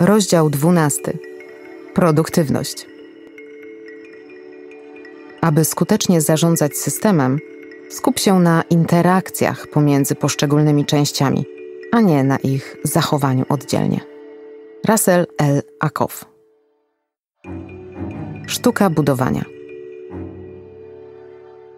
Rozdział 12. Produktywność. Aby skutecznie zarządzać systemem, skup się na interakcjach pomiędzy poszczególnymi częściami, a nie na ich zachowaniu oddzielnie. Russell L. Akow. Sztuka budowania.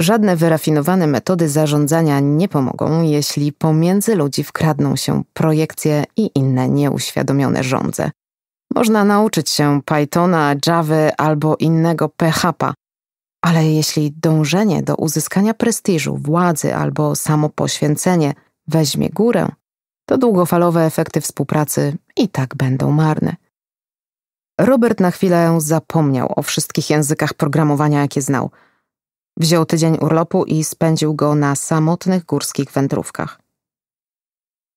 Żadne wyrafinowane metody zarządzania nie pomogą, jeśli pomiędzy ludzi wkradną się projekcje i inne nieuświadomione żądze. Można nauczyć się Pythona, Java albo innego PHP, ale jeśli dążenie do uzyskania prestiżu, władzy albo samopoświęcenie weźmie górę, to długofalowe efekty współpracy i tak będą marne. Robert na chwilę zapomniał o wszystkich językach programowania, jakie znał – Wziął tydzień urlopu i spędził go na samotnych górskich wędrówkach.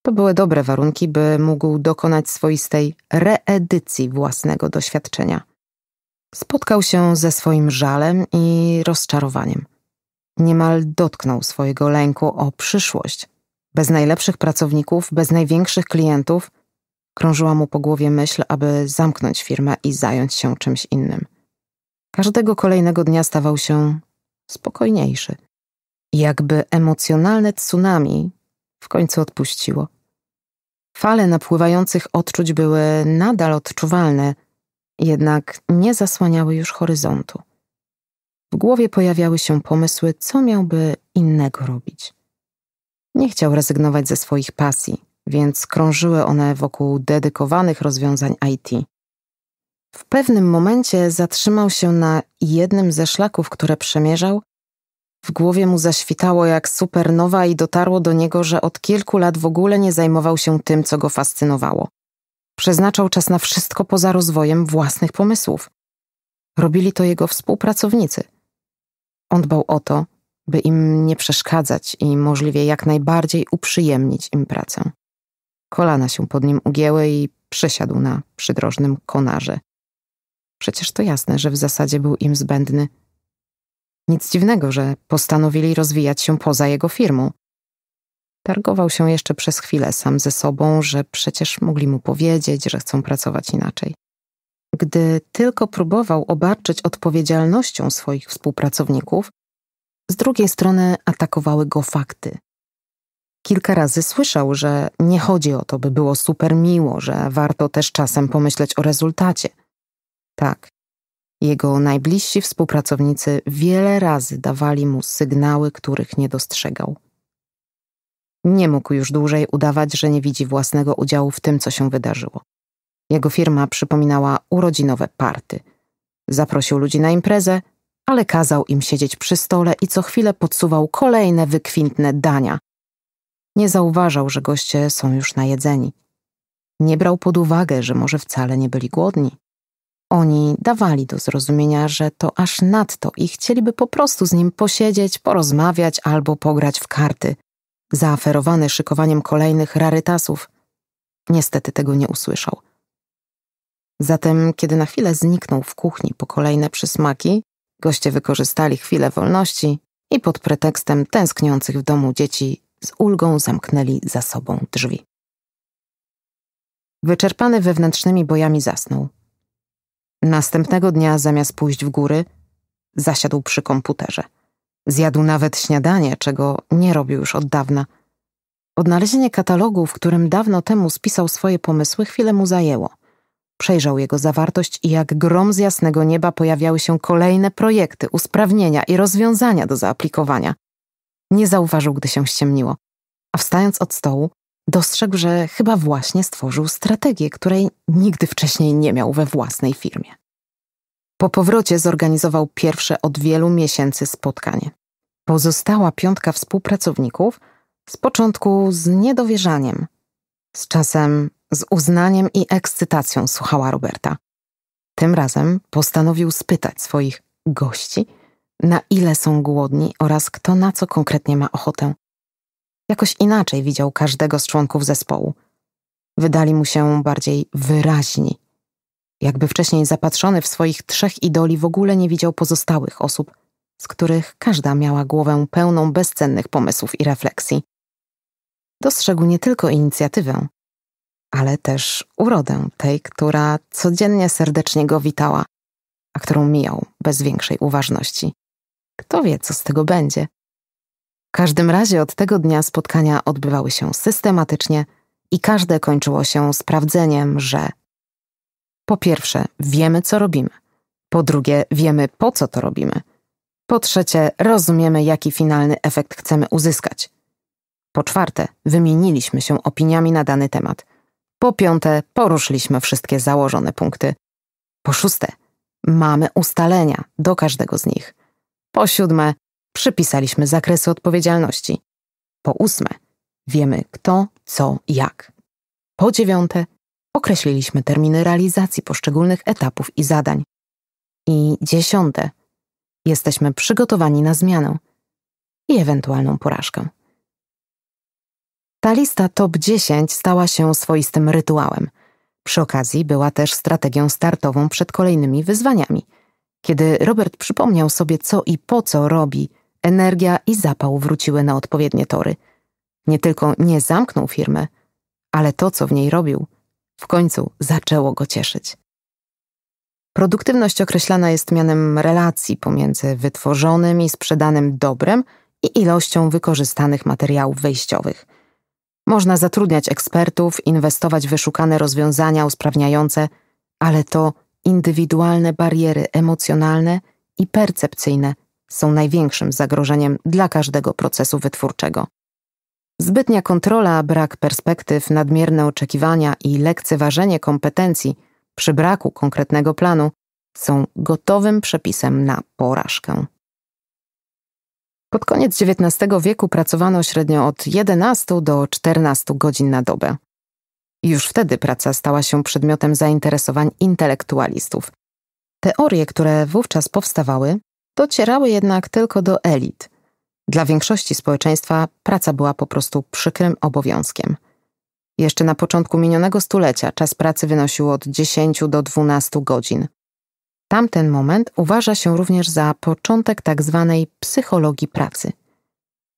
To były dobre warunki, by mógł dokonać swoistej reedycji własnego doświadczenia. Spotkał się ze swoim żalem i rozczarowaniem. Niemal dotknął swojego lęku o przyszłość. Bez najlepszych pracowników, bez największych klientów, krążyła mu po głowie myśl, aby zamknąć firmę i zająć się czymś innym. Każdego kolejnego dnia stawał się spokojniejszy. Jakby emocjonalne tsunami w końcu odpuściło. Fale napływających odczuć były nadal odczuwalne, jednak nie zasłaniały już horyzontu. W głowie pojawiały się pomysły, co miałby innego robić. Nie chciał rezygnować ze swoich pasji, więc krążyły one wokół dedykowanych rozwiązań IT. W pewnym momencie zatrzymał się na jednym ze szlaków, które przemierzał. W głowie mu zaświtało jak supernowa i dotarło do niego, że od kilku lat w ogóle nie zajmował się tym, co go fascynowało. Przeznaczał czas na wszystko poza rozwojem własnych pomysłów. Robili to jego współpracownicy. On dbał o to, by im nie przeszkadzać i możliwie jak najbardziej uprzyjemnić im pracę. Kolana się pod nim ugięły i przysiadł na przydrożnym konarze. Przecież to jasne, że w zasadzie był im zbędny. Nic dziwnego, że postanowili rozwijać się poza jego firmą. Targował się jeszcze przez chwilę sam ze sobą, że przecież mogli mu powiedzieć, że chcą pracować inaczej. Gdy tylko próbował obarczyć odpowiedzialnością swoich współpracowników, z drugiej strony atakowały go fakty. Kilka razy słyszał, że nie chodzi o to, by było super miło, że warto też czasem pomyśleć o rezultacie – tak. Jego najbliżsi współpracownicy wiele razy dawali mu sygnały, których nie dostrzegał. Nie mógł już dłużej udawać, że nie widzi własnego udziału w tym, co się wydarzyło. Jego firma przypominała urodzinowe party. Zaprosił ludzi na imprezę, ale kazał im siedzieć przy stole i co chwilę podsuwał kolejne wykwintne dania. Nie zauważał, że goście są już najedzeni. Nie brał pod uwagę, że może wcale nie byli głodni. Oni dawali do zrozumienia, że to aż nadto i chcieliby po prostu z nim posiedzieć, porozmawiać albo pograć w karty, zaaferowany szykowaniem kolejnych rarytasów. Niestety tego nie usłyszał. Zatem, kiedy na chwilę zniknął w kuchni po kolejne przysmaki, goście wykorzystali chwilę wolności i pod pretekstem tęskniących w domu dzieci z ulgą zamknęli za sobą drzwi. Wyczerpany wewnętrznymi bojami zasnął. Następnego dnia, zamiast pójść w góry, zasiadł przy komputerze. Zjadł nawet śniadanie, czego nie robił już od dawna. Odnalezienie katalogu, w którym dawno temu spisał swoje pomysły, chwilę mu zajęło. Przejrzał jego zawartość i jak grom z jasnego nieba pojawiały się kolejne projekty, usprawnienia i rozwiązania do zaaplikowania. Nie zauważył, gdy się ściemniło, a wstając od stołu, dostrzegł, że chyba właśnie stworzył strategię, której nigdy wcześniej nie miał we własnej firmie. Po powrocie zorganizował pierwsze od wielu miesięcy spotkanie. Pozostała piątka współpracowników z początku z niedowierzaniem, z czasem z uznaniem i ekscytacją słuchała Roberta. Tym razem postanowił spytać swoich gości, na ile są głodni oraz kto na co konkretnie ma ochotę. Jakoś inaczej widział każdego z członków zespołu. Wydali mu się bardziej wyraźni. Jakby wcześniej zapatrzony w swoich trzech idoli w ogóle nie widział pozostałych osób, z których każda miała głowę pełną bezcennych pomysłów i refleksji. Dostrzegł nie tylko inicjatywę, ale też urodę tej, która codziennie serdecznie go witała, a którą mijał bez większej uważności. Kto wie, co z tego będzie? W każdym razie od tego dnia spotkania odbywały się systematycznie i każde kończyło się sprawdzeniem, że po pierwsze wiemy, co robimy, po drugie wiemy, po co to robimy, po trzecie rozumiemy, jaki finalny efekt chcemy uzyskać, po czwarte wymieniliśmy się opiniami na dany temat, po piąte poruszyliśmy wszystkie założone punkty, po szóste mamy ustalenia do każdego z nich, po siódme przypisaliśmy zakresy odpowiedzialności. Po ósme, wiemy kto, co, jak. Po dziewiąte, określiliśmy terminy realizacji poszczególnych etapów i zadań. I dziesiąte, jesteśmy przygotowani na zmianę i ewentualną porażkę. Ta lista top 10 stała się swoistym rytuałem. Przy okazji była też strategią startową przed kolejnymi wyzwaniami. Kiedy Robert przypomniał sobie, co i po co robi, Energia i zapał wróciły na odpowiednie tory. Nie tylko nie zamknął firmy, ale to, co w niej robił, w końcu zaczęło go cieszyć. Produktywność określana jest mianem relacji pomiędzy wytworzonym i sprzedanym dobrem i ilością wykorzystanych materiałów wejściowych. Można zatrudniać ekspertów, inwestować w wyszukane rozwiązania usprawniające, ale to indywidualne bariery emocjonalne i percepcyjne są największym zagrożeniem dla każdego procesu wytwórczego. Zbytnia kontrola, brak perspektyw, nadmierne oczekiwania i lekceważenie kompetencji przy braku konkretnego planu są gotowym przepisem na porażkę. Pod koniec XIX wieku pracowano średnio od 11 do 14 godzin na dobę. Już wtedy praca stała się przedmiotem zainteresowań intelektualistów. Teorie, które wówczas powstawały, docierały jednak tylko do elit. Dla większości społeczeństwa praca była po prostu przykrym obowiązkiem. Jeszcze na początku minionego stulecia czas pracy wynosił od 10 do 12 godzin. Tamten moment uważa się również za początek tzw. Tak psychologii pracy.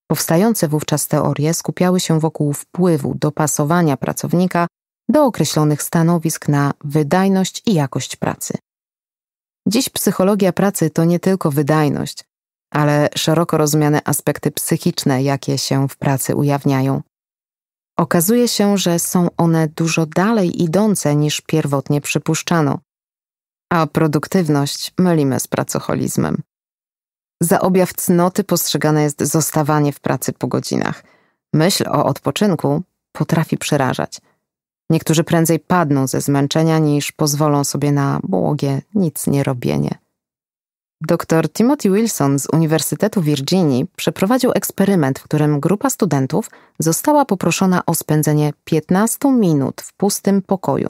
Powstające wówczas teorie skupiały się wokół wpływu dopasowania pracownika do określonych stanowisk na wydajność i jakość pracy. Dziś psychologia pracy to nie tylko wydajność, ale szeroko rozumiane aspekty psychiczne, jakie się w pracy ujawniają. Okazuje się, że są one dużo dalej idące niż pierwotnie przypuszczano, a produktywność mylimy z pracocholizmem. Za objaw cnoty postrzegane jest zostawanie w pracy po godzinach. Myśl o odpoczynku potrafi przerażać – Niektórzy prędzej padną ze zmęczenia niż pozwolą sobie na błogie nic nie robienie. Dr Timothy Wilson z Uniwersytetu Virginii przeprowadził eksperyment, w którym grupa studentów została poproszona o spędzenie 15 minut w pustym pokoju,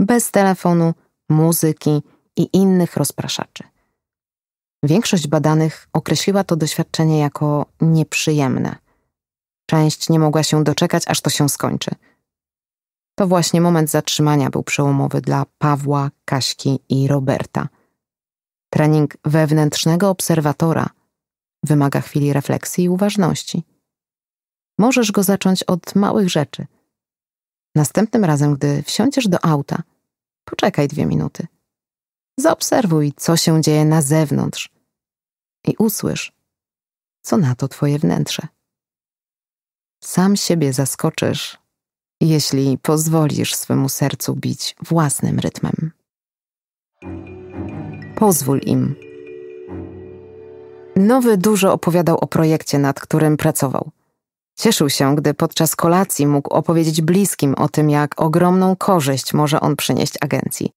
bez telefonu, muzyki i innych rozpraszaczy. Większość badanych określiła to doświadczenie jako nieprzyjemne. Część nie mogła się doczekać, aż to się skończy – to właśnie moment zatrzymania był przełomowy dla Pawła, Kaśki i Roberta. Trening wewnętrznego obserwatora wymaga chwili refleksji i uważności. Możesz go zacząć od małych rzeczy. Następnym razem, gdy wsiądziesz do auta, poczekaj dwie minuty. Zaobserwuj, co się dzieje na zewnątrz i usłysz, co na to twoje wnętrze. Sam siebie zaskoczysz jeśli pozwolisz swemu sercu bić własnym rytmem. Pozwól im. Nowy dużo opowiadał o projekcie, nad którym pracował. Cieszył się, gdy podczas kolacji mógł opowiedzieć bliskim o tym, jak ogromną korzyść może on przynieść agencji.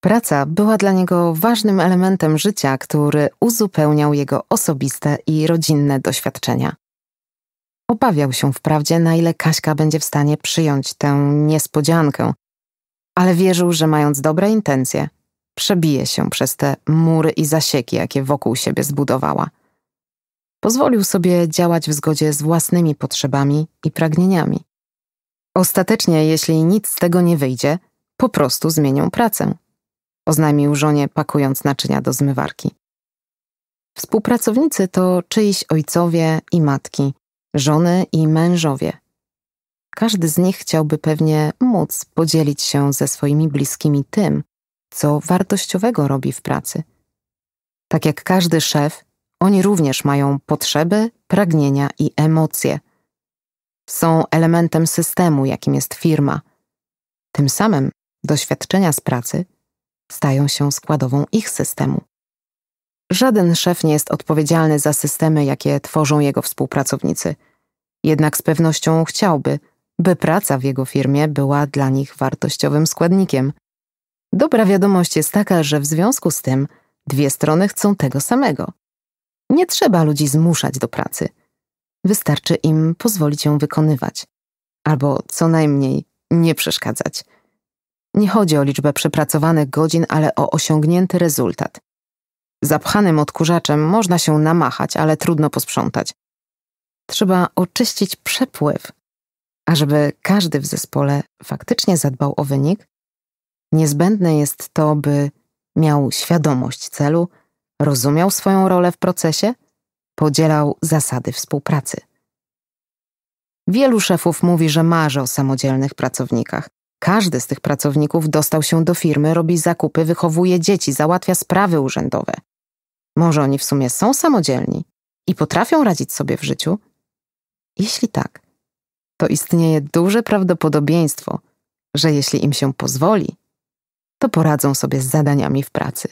Praca była dla niego ważnym elementem życia, który uzupełniał jego osobiste i rodzinne doświadczenia. Obawiał się wprawdzie, na ile Kaśka będzie w stanie przyjąć tę niespodziankę, ale wierzył, że mając dobre intencje, przebije się przez te mury i zasieki, jakie wokół siebie zbudowała. Pozwolił sobie działać w zgodzie z własnymi potrzebami i pragnieniami. Ostatecznie, jeśli nic z tego nie wyjdzie, po prostu zmienią pracę, oznajmił żonie, pakując naczynia do zmywarki. Współpracownicy to czyjś ojcowie i matki, żony i mężowie. Każdy z nich chciałby pewnie móc podzielić się ze swoimi bliskimi tym, co wartościowego robi w pracy. Tak jak każdy szef, oni również mają potrzeby, pragnienia i emocje. Są elementem systemu, jakim jest firma. Tym samym doświadczenia z pracy stają się składową ich systemu. Żaden szef nie jest odpowiedzialny za systemy, jakie tworzą jego współpracownicy. Jednak z pewnością chciałby, by praca w jego firmie była dla nich wartościowym składnikiem. Dobra wiadomość jest taka, że w związku z tym dwie strony chcą tego samego. Nie trzeba ludzi zmuszać do pracy. Wystarczy im pozwolić ją wykonywać, albo co najmniej nie przeszkadzać. Nie chodzi o liczbę przepracowanych godzin, ale o osiągnięty rezultat. Zapchanym odkurzaczem można się namachać, ale trudno posprzątać. Trzeba oczyścić przepływ, a żeby każdy w zespole faktycznie zadbał o wynik, niezbędne jest to, by miał świadomość celu, rozumiał swoją rolę w procesie, podzielał zasady współpracy. Wielu szefów mówi, że marzy o samodzielnych pracownikach. Każdy z tych pracowników dostał się do firmy, robi zakupy, wychowuje dzieci, załatwia sprawy urzędowe. Może oni w sumie są samodzielni i potrafią radzić sobie w życiu? Jeśli tak, to istnieje duże prawdopodobieństwo, że jeśli im się pozwoli, to poradzą sobie z zadaniami w pracy.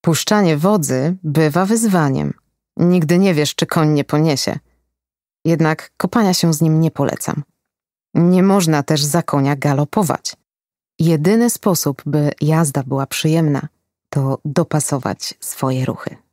Puszczanie wodzy bywa wyzwaniem. Nigdy nie wiesz, czy koń nie poniesie. Jednak kopania się z nim nie polecam. Nie można też za konia galopować. Jedyny sposób, by jazda była przyjemna, to dopasować swoje ruchy.